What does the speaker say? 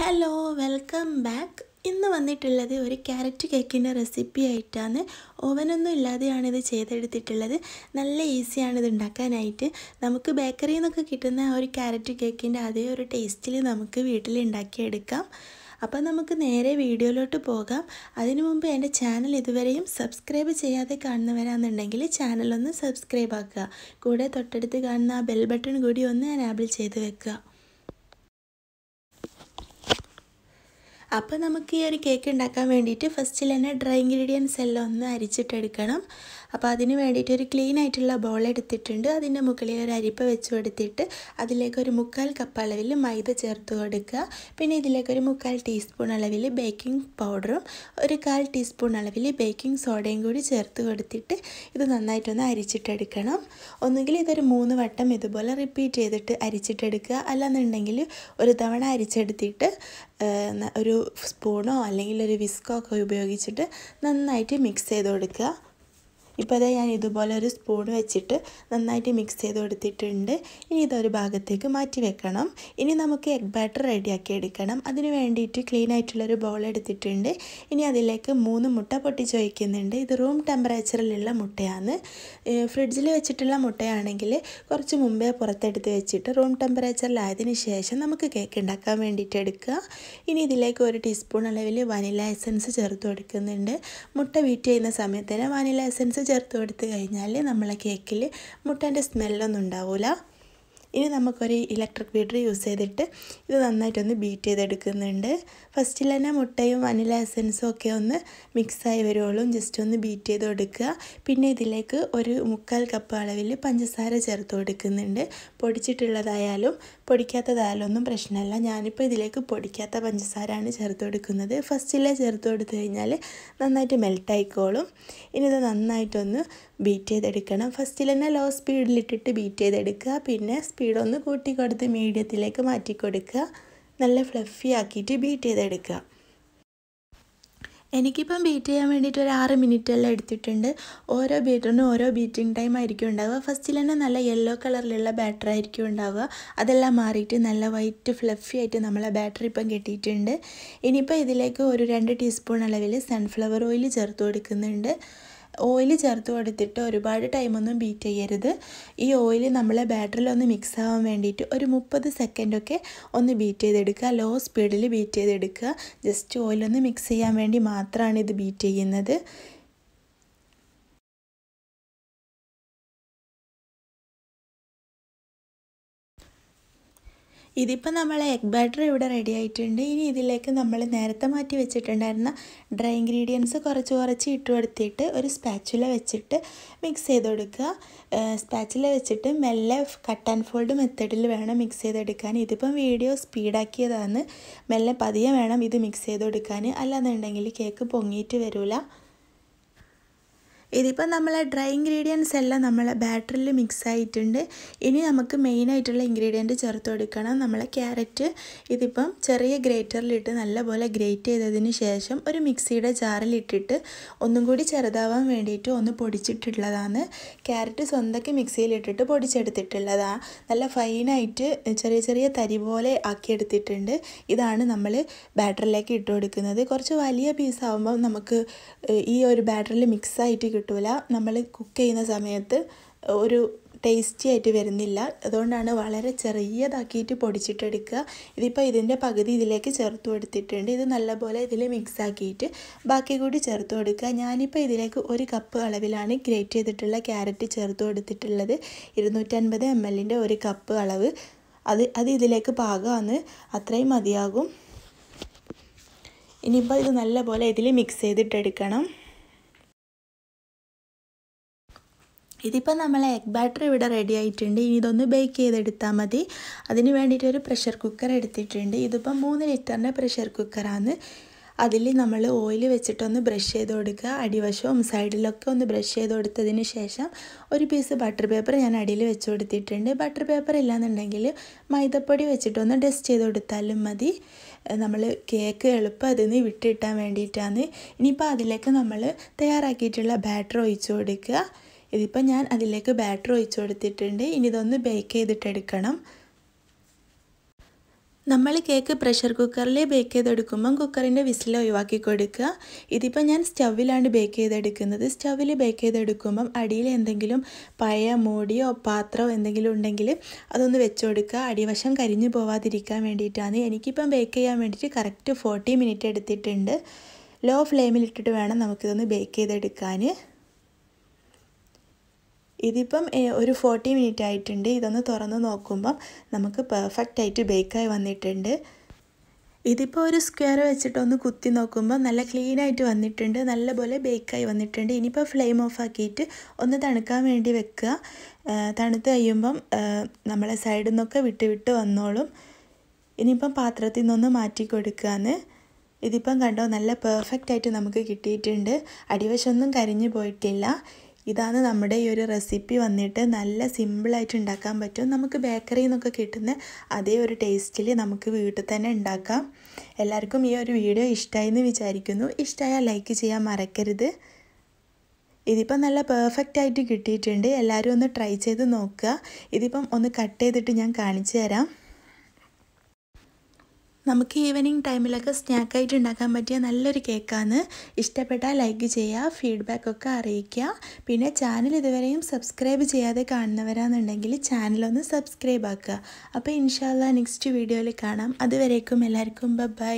hello welcome back ഇന്ന് വന്നിട്ടുള്ളത് ഒരു ക്യാരറ്റ് കേക്കിൻ്റെ റെസിപ്പി ആയിട്ടാണ് ഓവനൊന്നും ഇല്ലാതെയാണ് ഇത് ചെയ്തെടുത്തിട്ടുള്ളത് നല്ല ഈസിയാണ് ഇത് ഉണ്ടാക്കാനായിട്ട് നമുക്ക് ബേക്കറിയിൽ നിന്നൊക്കെ കിട്ടുന്ന ഒരു ക്യാരറ്റ് കേക്കിൻ്റെ അതേ ഒരു ടേസ്റ്റിൽ നമുക്ക് വീട്ടിൽ ഉണ്ടാക്കിയെടുക്കാം അപ്പം നമുക്ക് നേരെ വീഡിയോയിലോട്ട് പോകാം അതിനു മുമ്പ് എൻ്റെ ചാനൽ ഇതുവരെയും സബ്സ്ക്രൈബ് ചെയ്യാതെ കാണുന്നവരാണെന്നുണ്ടെങ്കിൽ ചാനലൊന്ന് സബ്സ്ക്രൈബ് ആക്കുക കൂടെ തൊട്ടടുത്ത് കാണുന്ന ആ ബെൽ ബട്ടൺ കൂടി ഒന്ന് എനാബിൾ ചെയ്ത് വെക്കുക അപ്പോൾ നമുക്ക് ഈ ഒരു കേക്ക് ഉണ്ടാക്കാൻ വേണ്ടിയിട്ട് ഫസ്റ്റിൽ തന്നെ ഡ്രൈ ഇൻഗ്രീഡിയൻസ് എല്ലാം ഒന്ന് അരിച്ചിട്ടെടുക്കണം അപ്പോൾ അതിന് വേണ്ടിയിട്ട് ഒരു ക്ലീൻ ആയിട്ടുള്ള ബോൾ എടുത്തിട്ടുണ്ട് അതിൻ്റെ മുകളിൽ ഒരു അരിപ്പ വെച്ച് കൊടുത്തിട്ട് അതിലേക്ക് ഒരു മുക്കാൽ കപ്പ് അളവിൽ മൈദ ചേർത്ത് കൊടുക്കുക പിന്നെ ഇതിലേക്ക് ഒരു മുക്കാൽ ടീസ്പൂൺ അളവിൽ ബേക്കിംഗ് പൗഡറും ഒരു കാൽ ടീസ്പൂൺ അളവിൽ ബേക്കിംഗ് സോഡയും കൂടി ചേർത്ത് കൊടുത്തിട്ട് ഇത് നന്നായിട്ടൊന്ന് അരിച്ചിട്ടെടുക്കണം ഒന്നുകിൽ ഇതൊരു മൂന്ന് വട്ടം ഇതുപോലെ റിപ്പീറ്റ് ചെയ്തിട്ട് അരിച്ചിട്ടെടുക്കുക അല്ലാന്നുണ്ടെങ്കിൽ ഒരു തവണ അരിച്ചെടുത്തിട്ട് ഒരു സ്പൂണോ അല്ലെങ്കിൽ ഒരു വിസ്കോ ഒക്കെ ഉപയോഗിച്ചിട്ട് നന്നായിട്ട് മിക്സ് ചെയ്ത് കൊടുക്കുക ഇപ്പോൾ അതേ ഞാൻ ഇതുപോലെ ഒരു സ്പൂൺ വെച്ചിട്ട് നന്നായിട്ട് മിക്സ് ചെയ്ത് കൊടുത്തിട്ടുണ്ട് ഇനി ഇതൊരു ഭാഗത്തേക്ക് മാറ്റി വെക്കണം ഇനി നമുക്ക് എഗ് ബാറ്റർ റെഡിയാക്കി എടുക്കണം അതിന് വേണ്ടിയിട്ട് ക്ലീൻ ആയിട്ടുള്ളൊരു ബോൾ എടുത്തിട്ടുണ്ട് ഇനി അതിലേക്ക് മൂന്ന് മുട്ട പൊട്ടിച്ച് വയ്ക്കുന്നുണ്ട് ഇത് റൂം ടെമ്പറേച്ചറിലുള്ള മുട്ടയാണ് ഫ്രിഡ്ജിൽ വെച്ചിട്ടുള്ള മുട്ടയാണെങ്കിൽ കുറച്ച് മുമ്പേ പുറത്തെടുത്ത് വെച്ചിട്ട് റൂം ടെമ്പറേച്ചറിലായതിനു ശേഷം നമുക്ക് കേക്ക് ഉണ്ടാക്കാൻ വേണ്ടിയിട്ട് എടുക്കുക ഇനി ഇതിലേക്ക് ഒരു ടീസ്പൂൺ അളവിൽ വനില എസൻസ് ചേർത്ത് കൊടുക്കുന്നുണ്ട് മുട്ട വീറ്റ് ചെയ്യുന്ന സമയത്ത് തന്നെ വനില എസൻസ് ചേർത്ത് കൊടുത്ത് കഴിഞ്ഞാൽ നമ്മളെ കേക്കിൽ മുട്ടേൻ്റെ സ്മെല്ലൊന്നും ഉണ്ടാവില്ല ഇനി നമുക്കൊരു ഇലക്ട്രിക് ബീറ്റർ യൂസ് ചെയ്തിട്ട് ഇത് നന്നായിട്ടൊന്ന് ബീറ്റ് ചെയ്തെടുക്കുന്നുണ്ട് ഫസ്റ്റിൽ തന്നെ മുട്ടയും വനില എസൻസും ഒക്കെ ഒന്ന് മിക്സായി വരുവോളും ജസ്റ്റ് ഒന്ന് ബീറ്റ് ചെയ്ത് കൊടുക്കുക പിന്നെ ഇതിലേക്ക് ഒരു മുക്കാൽ കപ്പ് അളവിൽ പഞ്ചസാര ചേർത്ത് കൊടുക്കുന്നുണ്ട് പൊടിച്ചിട്ടുള്ളതായാലും പൊടിക്കാത്തതായാലും ഒന്നും പ്രശ്നമല്ല ഞാനിപ്പോൾ ഇതിലേക്ക് പൊടിക്കാത്ത പഞ്ചസാരയാണ് ചേർത്ത് കൊടുക്കുന്നത് ഫസ്റ്റിലെ ചേർത്ത് കൊടുത്തു കഴിഞ്ഞാൽ നന്നായിട്ട് മെൽട്ടായിക്കോളും ഇനി ഇത് നന്നായിട്ടൊന്ന് ബീറ്റ് ചെയ്തെടുക്കണം ഫസ്റ്റിൽ തന്നെ ലോ സ്പീഡിലിട്ടിട്ട് ബീറ്റ് ചെയ്തെടുക്കുക പിന്നെ സ്പീഡ് സ്പീഡ് ഒന്ന് കൂട്ടി കൊടുത്ത് മീഡിയത്തിലേക്ക് മാറ്റി കൊടുക്കുക നല്ല ഫ്ലഫി ആക്കിയിട്ട് ബീറ്റ് ചെയ്തെടുക്കുക എനിക്കിപ്പം ബീറ്റ് ചെയ്യാൻ വേണ്ടിയിട്ട് ഒരു ആറ് മിനിറ്റ് എല്ലാം എടുത്തിട്ടുണ്ട് ഓരോ ബീറ്ററിനും ഓരോ ബീറ്റിംഗ് ടൈം ആയിരിക്കും ഉണ്ടാവുക ഫസ്റ്റിൽ തന്നെ നല്ല യെല്ലോ കളറിലുള്ള ബാറ്റർ ആയിരിക്കും ഉണ്ടാവുക അതെല്ലാം മാറിയിട്ട് നല്ല വൈറ്റ് ഫ്ലഫി ആയിട്ട് നമ്മളെ ബാറ്ററി ഇപ്പം കിട്ടിയിട്ടുണ്ട് ഇനിയിപ്പോൾ ഇതിലേക്ക് ഒരു രണ്ട് ടീസ്പൂൺ അളവിൽ സൺഫ്ലവർ ഓയിൽ ചേർത്ത് കൊടുക്കുന്നുണ്ട് ഓയിൽ ചേർത്ത് കൊടുത്തിട്ട് ഒരുപാട് ടൈമൊന്നും ബീറ്റ് ചെയ്യരുത് ഈ ഓയിൽ നമ്മൾ ബാറ്ററിലൊന്ന് മിക്സ് ആവാൻ വേണ്ടിയിട്ട് ഒരു മുപ്പത് സെക്കൻഡൊക്കെ ഒന്ന് ബീറ്റ് ചെയ്തെടുക്കുക ലോ സ്പീഡിൽ ബീറ്റ് ചെയ്തെടുക്കുക ജസ്റ്റ് ഓയിലൊന്ന് മിക്സ് ചെയ്യാൻ വേണ്ടി മാത്രമാണ് ഇത് ബീറ്റ് ചെയ്യുന്നത് ഇതിപ്പോൾ നമ്മളെ എഗ് ബാറ്റർ ഇവിടെ റെഡി ആയിട്ടുണ്ട് ഇനി ഇതിലേക്ക് നമ്മൾ നേരത്തെ മാറ്റി വെച്ചിട്ടുണ്ടായിരുന്ന ഡ്രൈ ഇൻഗ്രീഡിയൻസ് കുറച്ച് കുറച്ച് ഇട്ട് കൊടുത്തിട്ട് ഒരു സ്പാച്ചുല വെച്ചിട്ട് മിക്സ് ചെയ്ത് കൊടുക്കുക സ്പാച്ചുല വെച്ചിട്ട് മെല്ലെ കട്ട് ആൻഡ് ഫോൾഡ് മെത്തേഡിൽ വേണം മിക്സ് ചെയ്തെടുക്കാൻ ഇതിപ്പം വീഡിയോ സ്പീഡാക്കിയതാണ് മെല്ലെ പതിയെ വേണം ഇത് മിക്സ് ചെയ്ത് കൊടുക്കാൻ അല്ലാന്നുണ്ടെങ്കിൽ കേക്ക് പൊങ്ങിയിട്ട് വരില്ല ഇതിപ്പോൾ നമ്മൾ ഡ്രൈ ഇൻഗ്രീഡിയൻസ് എല്ലാം നമ്മൾ ബാറ്ററിൽ മിക്സ് ആയിട്ടുണ്ട് ഇനി നമുക്ക് മെയിൻ ആയിട്ടുള്ള ഇൻഗ്രീഡിയൻറ്റ് ചേർത്ത് കൊടുക്കണം നമ്മൾ ക്യാരറ്റ് ഇതിപ്പം ചെറിയ ഗ്രേറ്ററിലിട്ട് നല്ലപോലെ ഗ്രേറ്റ് ചെയ്തതിന് ശേഷം ഒരു മിക്സിയുടെ ജാറിലിട്ടിട്ട് ഒന്നും കൂടി ചെറുതാവാൻ വേണ്ടിയിട്ട് ഒന്ന് പൊടിച്ചിട്ടുള്ളതാണ് ക്യാരറ്റ് സ്വന്തക്ക് മിക്സിയിലിട്ടിട്ട് പൊടിച്ചെടുത്തിട്ടുള്ളതാണ് നല്ല ഫൈനായിട്ട് ചെറിയ ചെറിയ തരി പോലെ ആക്കിയെടുത്തിട്ടുണ്ട് ഇതാണ് നമ്മൾ ബാറ്ററിലേക്ക് ഇട്ട് കൊടുക്കുന്നത് കുറച്ച് വലിയ പീസാവുമ്പം നമുക്ക് ഈ ഒരു ബാറ്ററിൽ മിക്സ് ആയിട്ട് കിട്ടില്ല നമ്മൾ കുക്ക് ചെയ്യുന്ന സമയത്ത് ഒരു ടേസ്റ്റി ആയിട്ട് വരുന്നില്ല അതുകൊണ്ടാണ് വളരെ ചെറിയതാക്കിയിട്ട് പൊടിച്ചിട്ടെടുക്കുക ഇതിപ്പോൾ ഇതിൻ്റെ പകുതി ഇതിലേക്ക് ചേർത്ത് കൊടുത്തിട്ടുണ്ട് ഇത് നല്ലപോലെ ഇതിൽ മിക്സ് ആക്കിയിട്ട് ബാക്കി കൂടി ചേർത്ത് കൊടുക്കുക ഞാനിപ്പോൾ ഇതിലേക്ക് ഒരു കപ്പ് അളവിലാണ് ഗ്രേറ്റ് ചെയ്തിട്ടുള്ള ക്യാരറ്റ് ചേർത്ത് കൊടുത്തിട്ടുള്ളത് ഇരുന്നൂറ്റൻപത് എം എല്ലിൻ്റെ ഒരു കപ്പ് അളവ് അത് അത് ഇതിലേക്ക് പാകമാണ് അത്രയും മതിയാകും ഇനിയിപ്പോൾ ഇത് നല്ലപോലെ ഇതിൽ മിക്സ് ചെയ്തിട്ടെടുക്കണം ഇതിപ്പോൾ നമ്മളെ എഗ് ബാറ്റർ ഇവിടെ റെഡി ആയിട്ടുണ്ട് ഇനി ഇതൊന്ന് ബേക്ക് ചെയ്തെടുത്താൽ മതി അതിന് വേണ്ടിയിട്ട് ഒരു പ്രഷർ കുക്കർ എടുത്തിട്ടുണ്ട് ഇതിപ്പോൾ മൂന്ന് ലിറ്ററിൻ്റെ പ്രഷർ കുക്കറാണ് അതിൽ നമ്മൾ ഓയിൽ വെച്ചിട്ടൊന്ന് ബ്രഷ് ചെയ്ത് കൊടുക്കുക അടിവശവും സൈഡിലൊക്കെ ഒന്ന് ബ്രഷ് ചെയ്ത് കൊടുത്തതിന് ശേഷം ഒരു പീസ് ബട്ടർ പേപ്പർ ഞാൻ അടിയിൽ വെച്ച് കൊടുത്തിട്ടുണ്ട് ബട്ടർ പേപ്പർ ഇല്ലാന്നുണ്ടെങ്കിൽ മൈദപ്പൊടി വെച്ചിട്ടൊന്ന് ഡസ്റ്റ് ചെയ്ത് കൊടുത്താലും മതി നമ്മൾ കേക്ക് എളുപ്പം അതിൽ നിന്ന് വിട്ടിട്ടാൻ വേണ്ടിയിട്ടാണ് ഇനിയിപ്പോൾ അതിലേക്ക് നമ്മൾ തയ്യാറാക്കിയിട്ടുള്ള ബാറ്റർ ഒഴിച്ചു കൊടുക്കുക ഇതിപ്പോൾ ഞാൻ അതിലേക്ക് ബാറ്റർ ഒഴിച്ചു കൊടുത്തിട്ടുണ്ട് ഇനി ഇതൊന്ന് ബേക്ക് ചെയ്തിട്ടെടുക്കണം നമ്മൾ കേക്ക് പ്രഷർ കുക്കറിൽ ബേക്ക് ചെയ്തെടുക്കുമ്പം കുക്കറിൻ്റെ വിസിൽ ഒഴിവാക്കി കൊടുക്കുക ഇതിപ്പോൾ ഞാൻ സ്റ്റവിലാണ് ബേക്ക് ചെയ്തെടുക്കുന്നത് സ്റ്റവിൽ ബേക്ക് ചെയ്തെടുക്കുമ്പം അടിയിൽ എന്തെങ്കിലും പഴയ മൂടിയോ പാത്രമോ എന്തെങ്കിലും ഉണ്ടെങ്കിൽ അതൊന്ന് വെച്ച് കൊടുക്കുക അടിവശം കരിഞ്ഞു പോവാതിരിക്കാൻ വേണ്ടിയിട്ടാണ് എനിക്കിപ്പം ബേക്ക് ചെയ്യാൻ വേണ്ടിയിട്ട് കറക്റ്റ് ഫോർട്ടി മിനിറ്റ് എടുത്തിട്ടുണ്ട് ലോ ഫ്ലെയിമിലിട്ടിട്ട് വേണം നമുക്കിതൊന്ന് ബേക്ക് ചെയ്തെടുക്കാൻ ഇതിപ്പം ഒരു ഫോർട്ടി മിനിറ്റ് ആയിട്ടുണ്ട് ഇതൊന്ന് തുറന്ന് നോക്കുമ്പം നമുക്ക് പെർഫെക്റ്റ് ആയിട്ട് ബേക്കായി വന്നിട്ടുണ്ട് ഇതിപ്പോൾ ഒരു സ്ക്വയർ വെച്ചിട്ടൊന്ന് കുത്തി നോക്കുമ്പോൾ നല്ല ക്ലീൻ ആയിട്ട് വന്നിട്ടുണ്ട് നല്ലപോലെ ബേക്കായി വന്നിട്ടുണ്ട് ഇനിയിപ്പോൾ ഫ്ലെയിം ഓഫ് ആക്കിയിട്ട് ഒന്ന് തണുക്കാൻ വേണ്ടി വെക്കുക തണുത്ത് കഴിയുമ്പം നമ്മളെ സൈഡിൽ നിന്നൊക്കെ വിട്ട് വിട്ട് വന്നോളും ഇനിയിപ്പം പാത്രത്തിൽ നിന്നൊന്ന് മാറ്റി കൊടുക്കുകയെന്ന് ഇതിപ്പം കണ്ടോ നല്ല പെർഫെക്റ്റ് ആയിട്ട് നമുക്ക് കിട്ടിയിട്ടുണ്ട് അടിവശമൊന്നും കരിഞ്ഞു പോയിട്ടില്ല ഇതാണ് നമ്മുടെ ഈ ഒരു റെസിപ്പി വന്നിട്ട് നല്ല സിമ്പിളായിട്ട് ഉണ്ടാക്കാൻ പറ്റും നമുക്ക് ബേക്കറിയിൽ നിന്നൊക്കെ കിട്ടുന്ന അതേ ഒരു ടേസ്റ്റിൽ നമുക്ക് വീട്ടിൽ തന്നെ ഉണ്ടാക്കാം എല്ലാവർക്കും ഈ ഒരു വീഡിയോ ഇഷ്ടമായി എന്ന് വിചാരിക്കുന്നു ഇഷ്ടമായാൽ ലൈക്ക് ചെയ്യാൻ മറക്കരുത് ഇതിപ്പം നല്ല പെർഫെക്റ്റ് ആയിട്ട് കിട്ടിയിട്ടുണ്ട് എല്ലാവരും ഒന്ന് ട്രൈ ചെയ്ത് നോക്കുക ഇതിപ്പം ഒന്ന് കട്ട് ചെയ്തിട്ട് ഞാൻ കാണിച്ചു തരാം നമുക്ക് ഈവനിങ് ടൈമിലൊക്കെ സ്നാക്കായിട്ട് ഉണ്ടാക്കാൻ പറ്റിയ നല്ലൊരു കേക്കാണ് ഇഷ്ടപ്പെട്ടാൽ ലൈക്ക് ചെയ്യുക ഫീഡ്ബാക്കൊക്കെ അറിയിക്കുക പിന്നെ ചാനൽ ഇതുവരെയും സബ്സ്ക്രൈബ് ചെയ്യാതെ കാണുന്നവരാണെന്നുണ്ടെങ്കിൽ ചാനലൊന്ന് സബ്സ്ക്രൈബ് ആക്കുക അപ്പോൾ ഇൻഷാല്ല നെക്സ്റ്റ് വീഡിയോയിൽ കാണാം അതുവരേക്കും എല്ലാവർക്കും ബൈ